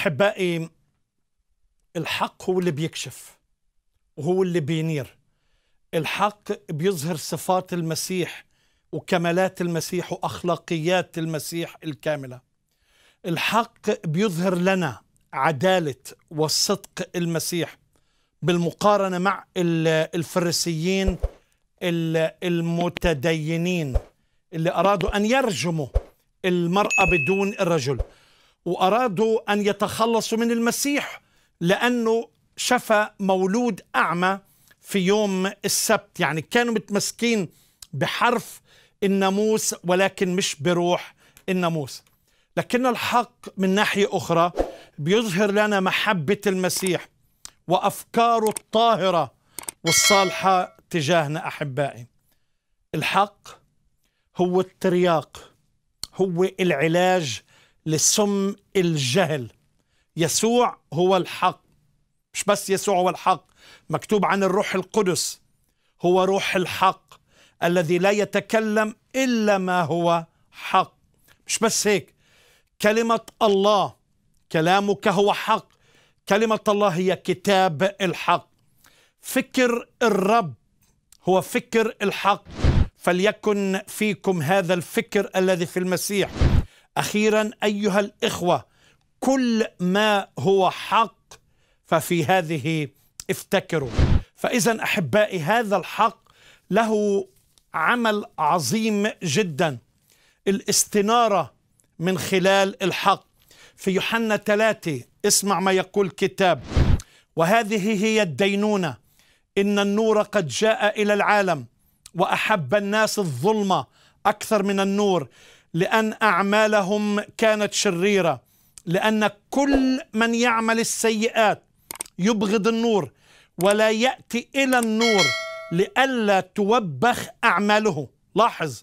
احبائي الحق هو اللي بيكشف وهو اللي بينير الحق بيظهر صفات المسيح وكمالات المسيح واخلاقيات المسيح الكامله الحق بيظهر لنا عداله والصدق المسيح بالمقارنه مع الفريسيين المتدينين اللي ارادوا ان يرجموا المراه بدون الرجل وأرادوا أن يتخلصوا من المسيح لأنه شفى مولود أعمى في يوم السبت يعني كانوا متمسكين بحرف الناموس ولكن مش بروح الناموس لكن الحق من ناحية أخرى بيظهر لنا محبة المسيح وأفكاره الطاهرة والصالحة تجاهنا أحبائي الحق هو الترياق هو العلاج لسم الجهل يسوع هو الحق مش بس يسوع هو الحق مكتوب عن الروح القدس هو روح الحق الذي لا يتكلم إلا ما هو حق مش بس هيك كلمة الله كلامك هو حق كلمة الله هي كتاب الحق فكر الرب هو فكر الحق فليكن فيكم هذا الفكر الذي في المسيح اخيرا ايها الاخوه كل ما هو حق ففي هذه افتكروا فاذا احبائي هذا الحق له عمل عظيم جدا الاستناره من خلال الحق في يوحنا ثلاثه اسمع ما يقول الكتاب وهذه هي الدينونه ان النور قد جاء الى العالم واحب الناس الظلمه اكثر من النور لأن أعمالهم كانت شريرة لأن كل من يعمل السيئات يبغض النور ولا يأتي إلى النور لئلا توبخ أعماله لاحظ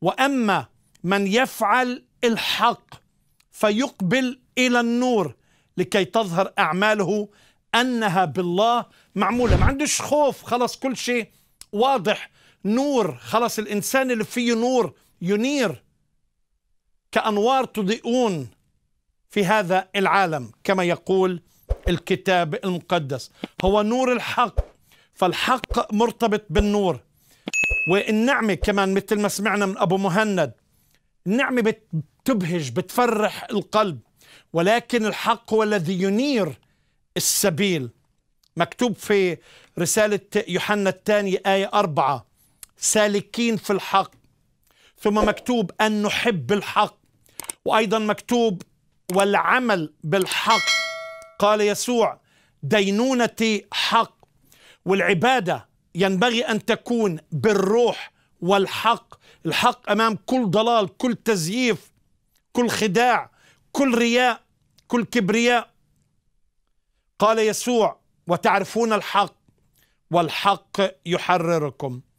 وأما من يفعل الحق فيقبل إلى النور لكي تظهر أعماله أنها بالله معمولة ما عندوش خوف خلاص كل شيء واضح نور خلاص الإنسان اللي فيه نور ينير كأنوار تضيئون في هذا العالم كما يقول الكتاب المقدس هو نور الحق فالحق مرتبط بالنور والنعمة كمان مثل ما سمعنا من أبو مهند النعمة بتبهج بتفرح القلب ولكن الحق هو الذي ينير السبيل مكتوب في رسالة يوحنا الثانية آية أربعة سالكين في الحق ثم مكتوب أن نحب الحق وايضا مكتوب والعمل بالحق قال يسوع دينونتي حق والعباده ينبغي ان تكون بالروح والحق الحق امام كل ضلال كل تزييف كل خداع كل رياء كل كبرياء قال يسوع وتعرفون الحق والحق يحرركم